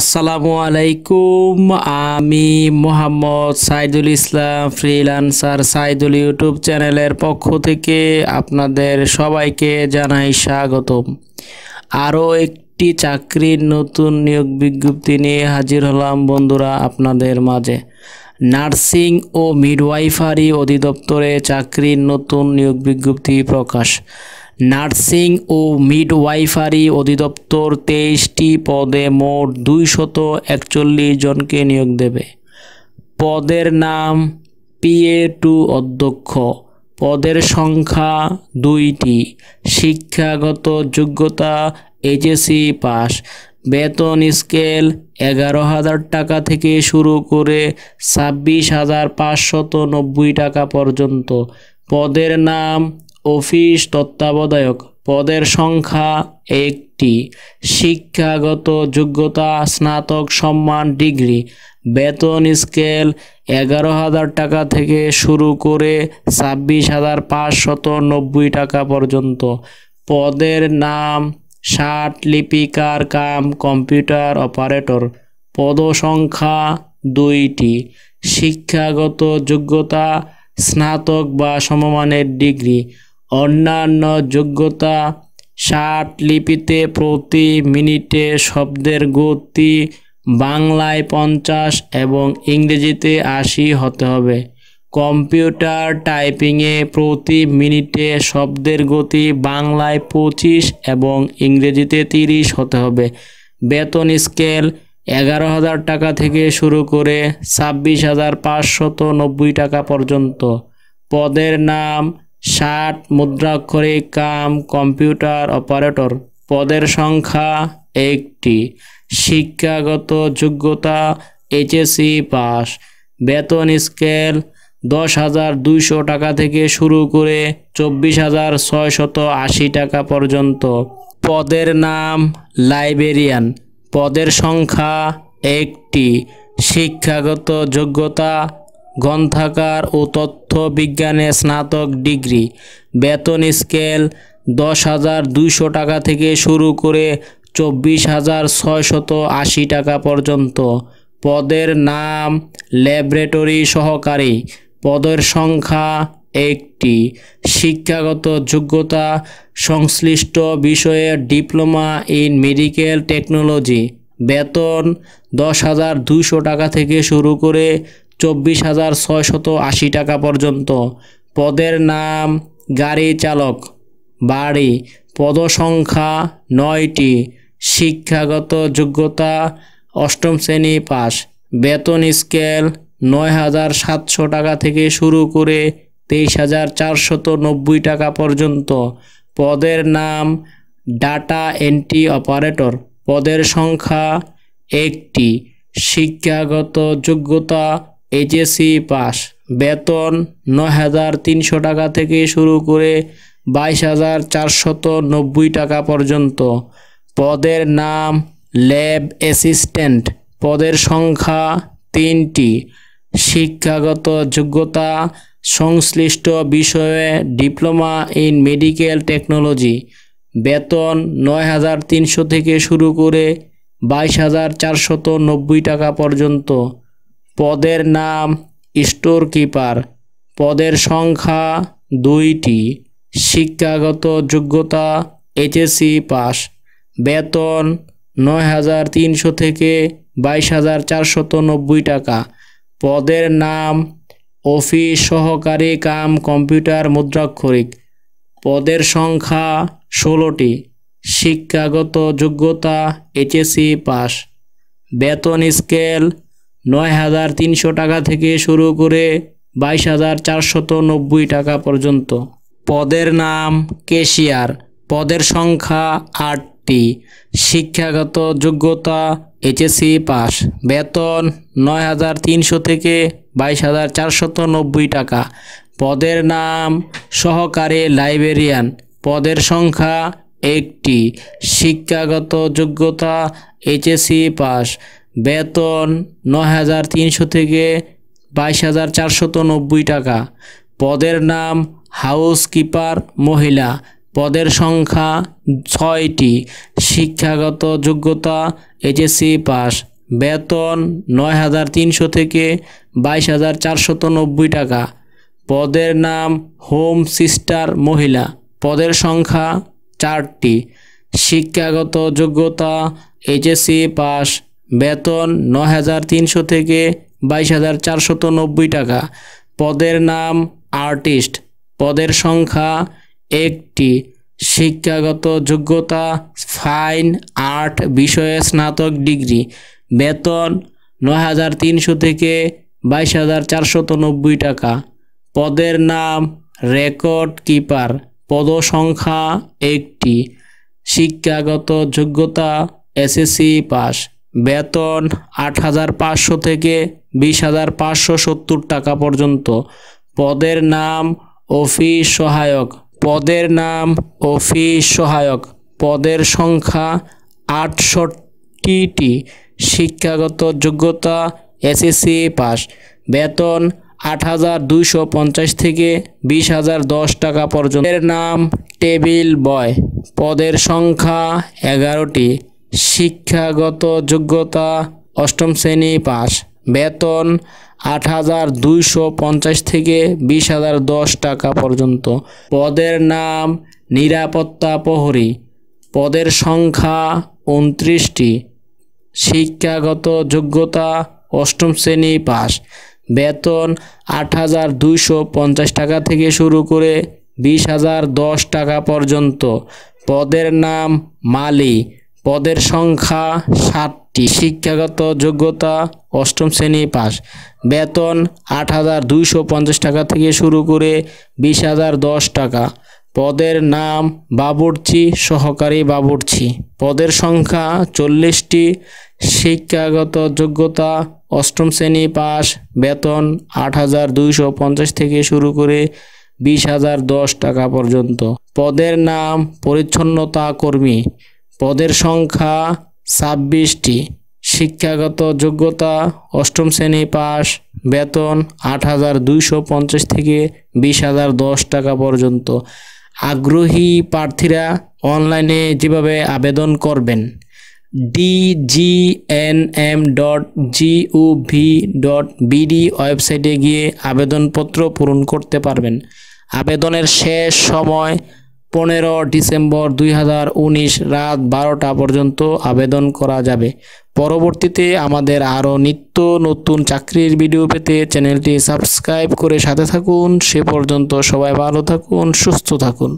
আসসালামু আলাইকুম আমি মোহাম্মদ সাইদুল ইসলাম ফ্রিলান্সার সাইদুল ইউটিউব চ্যানেলের পক্ষ থেকে আপনাদের সবাইকে জানাই স্বাগত আরও একটি চাকরির নতুন নিয়োগ বিজ্ঞপ্তি নিয়ে হাজির হলাম বন্ধুরা আপনাদের মাঝে নার্সিং ও মিডওয়াইফারি অধিদপ্তরে চাকরির নতুন নিয়োগ বিজ্ঞপ্তি প্রকাশ নার্সিং ও মিডওয়াইফারি অধিদপ্তর তেইশটি পদে মোট দুইশত একচল্লিশ জনকে নিয়োগ দেবে পদের নাম পিএ টু অধ্যক্ষ পদের সংখ্যা দুইটি শিক্ষাগত যোগ্যতা এইচএসি পাস বেতন স্কেল এগারো হাজার টাকা থেকে শুরু করে ছাব্বিশ হাজার পাঁচশত নব্বই টাকা পর্যন্ত পদের নাম অফিস তত্ত্বাবধায়ক পদের সংখ্যা একটি শিক্ষাগত যোগ্যতা স্নাতক সম্মান ডিগ্রি বেতন স্কেল এগারো হাজার টাকা থেকে শুরু করে ছাব্বিশ হাজার পাঁচশত নব্বই টাকা পর্যন্ত পদের নাম ষাট লিপিকার কাম কম্পিউটার অপারেটর পদসংখ্যা দুইটি শিক্ষাগত যোগ্যতা স্নাতক বা সমমানের ডিগ্রি অন্যান্য যোগ্যতা ষাট লিপিতে প্রতি মিনিটে শব্দের গতি বাংলায় পঞ্চাশ এবং ইংরেজিতে আশি হতে হবে কম্পিউটার টাইপিংয়ে প্রতি মিনিটে শব্দের গতি বাংলায় পঁচিশ এবং ইংরেজিতে তিরিশ হতে হবে বেতন স্কেল এগারো হাজার টাকা থেকে শুরু করে ছাব্বিশ হাজার পাঁচশত নব্বই টাকা পর্যন্ত পদের নাম ষাট মুদ্রাক্ষরে কাম কম্পিউটার অপারেটর পদের সংখ্যা একটি শিক্ষাগত যোগ্যতা এইচএসি পাস বেতন স্কেল দশ হাজার দুইশো টাকা থেকে শুরু করে চব্বিশ হাজার ছয়শত আশি টাকা পর্যন্ত পদের নাম লাইব্রেরিয়ান পদের সংখ্যা একটি শিক্ষাগত যোগ্যতা গ্রন্থাকার ও তথ্য বিজ্ঞানে স্নাতক ডিগ্রি বেতন স্কেল দশ হাজার দুইশো টাকা থেকে শুরু করে চব্বিশ হাজার ছয়শত আশি টাকা পর্যন্ত পদের নাম ল্যাবরেটরি সহকারী পদের সংখ্যা একটি শিক্ষাগত যোগ্যতা সংশ্লিষ্ট বিষয়ে ডিপ্লোমা ইন মেডিকেল টেকনোলজি বেতন দশ হাজার দুশো টাকা থেকে শুরু করে চব্বিশ হাজার ছয়শত আশি টাকা পর্যন্ত পদের নাম গাড়ি চালক বাড়ি পদসংখ্যা নয়টি শিক্ষাগত যোগ্যতা অষ্টম শ্রেণী পাস বেতন স্কেল নয় হাজার সাতশো টাকা থেকে শুরু করে তেইশ হাজার চারশত নব্বই টাকা পর্যন্ত পদের নাম ডাটা এন্ট্রি অপারেটর পদের সংখ্যা একটি শিক্ষাগত যোগ্যতা এইচএসসি পাস বেতন নয় হাজার তিনশো টাকা থেকে শুরু করে বাইশ হাজার চারশত নব্বই টাকা পর্যন্ত পদের নাম ল্যাব অ্যাসিস্ট্যান্ট পদের সংখ্যা তিনটি শিক্ষাগত যোগ্যতা সংশ্লিষ্ট বিষয়ে ডিপ্লোমা ইন মেডিকেল টেকনোলজি বেতন নয় হাজার তিনশো থেকে শুরু করে বাইশ হাজার চারশত নব্বই টাকা পর্যন্ত পদের নাম স্টোর কিপার পদের সংখ্যা দুইটি শিক্ষাগত যোগ্যতা এইচএসসি পাস বেতন নয় হাজার তিনশো থেকে বাইশ হাজার চারশত নব্বই টাকা পদের নাম অফিস সহকারী কাম কম্পিউটার মুদ্রাক্ষরিক পদের সংখ্যা ষোলোটি শিক্ষাগত যোগ্যতা এইচএসসি পাস বেতন স্কেল নয় হাজার তিনশো টাকা থেকে শুরু করে বাইশ হাজার চারশত নব্বই টাকা পর্যন্ত পদের নাম কেশিয়ার পদের সংখ্যা আটটি শিক্ষাগত যোগ্যতা এইচএসসি পাস বেতন নয় হাজার তিনশো থেকে বাইশ হাজার চারশত নব্বই টাকা পদের নাম সহকারী লাইব্রেরিয়ান পদের সংখ্যা একটি শিক্ষাগত যোগ্যতা এইচএসসি পাস বেতন নয় হাজার তিনশো থেকে বাইশ হাজার চারশত নব্বই টাকা পদের নাম হাউসকিপার মহিলা পদের সংখ্যা ছয়টি শিক্ষাগত যোগ্যতা এইচএসসি পাস বেতন নয় হাজার তিনশো থেকে বাইশ হাজার চারশত নব্বই টাকা পদের নাম হোম সিস্টার মহিলা পদের সংখ্যা চারটি শিক্ষাগত যোগ্যতা এইচএসসি পাস বেতন ন হাজার তিনশো থেকে বাইশ হাজার চারশত নব্বই টাকা পদের নাম আর্টিস্ট পদের সংখ্যা একটি শিক্ষাগত যোগ্যতা ফাইন আর্ট বিষয়ে স্নাতক ডিগ্রি বেতন নয় হাজার তিনশো থেকে বাইশ হাজার চারশত নব্বই টাকা পদের নাম রেকর্ড কিপার পদসংখ্যা একটি শিক্ষাগত যোগ্যতা এসএসসি পাস বেতন আট হাজার পাঁচশো থেকে বিশ হাজার পাঁচশো সত্তর টাকা পর্যন্ত পদের নাম অফিস সহায়ক পদের নাম অফিস সহায়ক পদের সংখ্যা আটষট্টিটি শিক্ষাগত যোগ্যতা এসএসসি পাস বেতন আট হাজার দুইশো পঞ্চাশ থেকে বিশ হাজার দশ টাকা পর্যন্ত এর নাম টেবিল বয় পদের সংখ্যা এগারোটি শিক্ষাগত যোগ্যতা অষ্টম শ্রেণী পাস বেতন আট হাজার দুইশো পঞ্চাশ থেকে বিশ হাজার দশ টাকা পর্যন্ত পদের নাম নিরাপত্তা প্রহরী পদের সংখ্যা উনত্রিশটি শিক্ষাগত যোগ্যতা অষ্টম শ্রেণী পাস বেতন আট হাজার দুইশো পঞ্চাশ টাকা থেকে শুরু করে বিশ হাজার দশ টাকা পর্যন্ত পদের নাম মালি পদের সংখ্যা ষাটটি শিক্ষাগত যোগ্যতা অষ্টম শ্রেণী পাস বেতন আট হাজার দুইশো পঞ্চাশ টাকা থেকে শুরু করে বিশ হাজার দশ টাকা পদের নাম বাবুর্চি সহকারী বাবুর্চি পদের সংখ্যা চল্লিশটি শিক্ষাগত যোগ্যতা অষ্টম শ্রেণী পাস বেতন আট হাজার দুইশো পঞ্চাশ থেকে শুরু করে বিশ হাজার দশ টাকা পর্যন্ত পদের নাম পরিচ্ছন্নতা কর্মী পদের সংখ্যা ছাব্বিশটি শিক্ষাগত যোগ্যতা অষ্টম শ্রেণী পাস বেতন আট হাজার দুইশো পঞ্চাশ থেকে বিশ হাজার দশ টাকা পর্যন্ত আগ্রহী প্রার্থীরা অনলাইনে যেভাবে আবেদন করবেন DGNM dot gov dot BD ওয়েবসাইটে গিয়ে আবেদনপত্র পূরণ করতে পারবেন আবেদনের শেষ সময় পনেরো ডিসেম্বর দুই রাত বারোটা পর্যন্ত আবেদন করা যাবে পরবর্তীতে আমাদের আরও নিত্য নতুন চাকরির ভিডিও পেতে চ্যানেলটি সাবস্ক্রাইব করে সাথে থাকুন সে পর্যন্ত সবাই ভালো থাকুন সুস্থ থাকুন